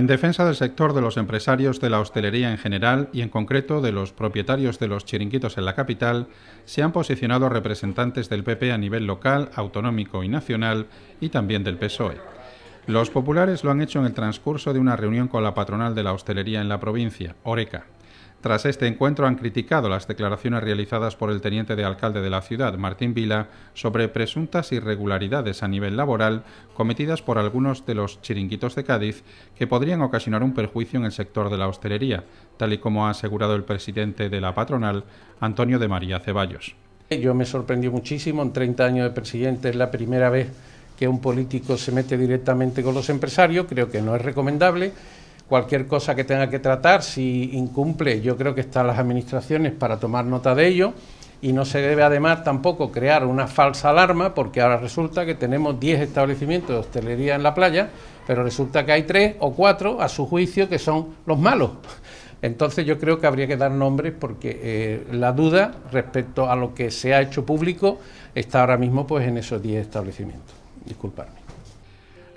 en defensa del sector de los empresarios de la hostelería en general y en concreto de los propietarios de los chiringuitos en la capital, se han posicionado representantes del PP a nivel local, autonómico y nacional y también del PSOE. Los populares lo han hecho en el transcurso de una reunión con la patronal de la hostelería en la provincia, Oreca. Tras este encuentro han criticado las declaraciones realizadas por el teniente de alcalde de la ciudad, Martín Vila, sobre presuntas irregularidades a nivel laboral cometidas por algunos de los chiringuitos de Cádiz que podrían ocasionar un perjuicio en el sector de la hostelería, tal y como ha asegurado el presidente de la patronal, Antonio de María Ceballos. Yo me sorprendió muchísimo, en 30 años de presidente es la primera vez que un político se mete directamente con los empresarios, creo que no es recomendable cualquier cosa que tenga que tratar, si incumple, yo creo que están las administraciones para tomar nota de ello y no se debe además tampoco crear una falsa alarma porque ahora resulta que tenemos 10 establecimientos de hostelería en la playa, pero resulta que hay 3 o 4 a su juicio que son los malos. Entonces yo creo que habría que dar nombres porque eh, la duda respecto a lo que se ha hecho público está ahora mismo pues en esos 10 establecimientos. Disculparme.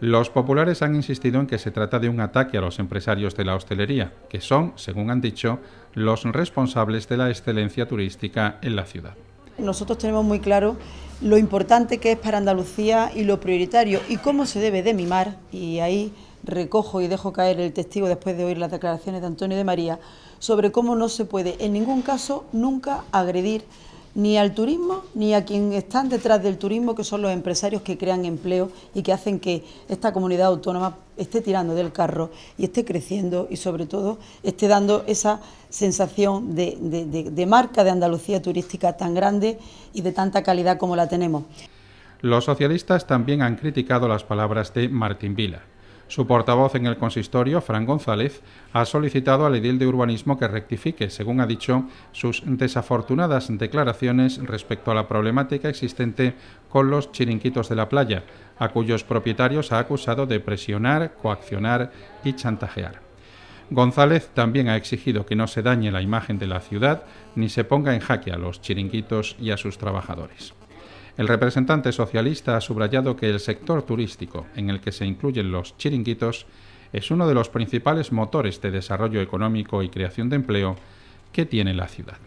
Los populares han insistido en que se trata de un ataque a los empresarios de la hostelería, que son, según han dicho, los responsables de la excelencia turística en la ciudad. Nosotros tenemos muy claro lo importante que es para Andalucía y lo prioritario y cómo se debe de mimar, y ahí recojo y dejo caer el testigo después de oír las declaraciones de Antonio de María, sobre cómo no se puede en ningún caso nunca agredir ni al turismo ni a quien están detrás del turismo, que son los empresarios que crean empleo y que hacen que esta comunidad autónoma esté tirando del carro y esté creciendo y sobre todo esté dando esa sensación de, de marca de Andalucía turística tan grande y de tanta calidad como la tenemos. Los socialistas también han criticado las palabras de Martín Vila. Su portavoz en el consistorio, Fran González, ha solicitado al edil de urbanismo que rectifique, según ha dicho, sus desafortunadas declaraciones respecto a la problemática existente con los chiringuitos de la playa, a cuyos propietarios ha acusado de presionar, coaccionar y chantajear. González también ha exigido que no se dañe la imagen de la ciudad ni se ponga en jaque a los chiringuitos y a sus trabajadores. El representante socialista ha subrayado que el sector turístico, en el que se incluyen los chiringuitos, es uno de los principales motores de desarrollo económico y creación de empleo que tiene la ciudad.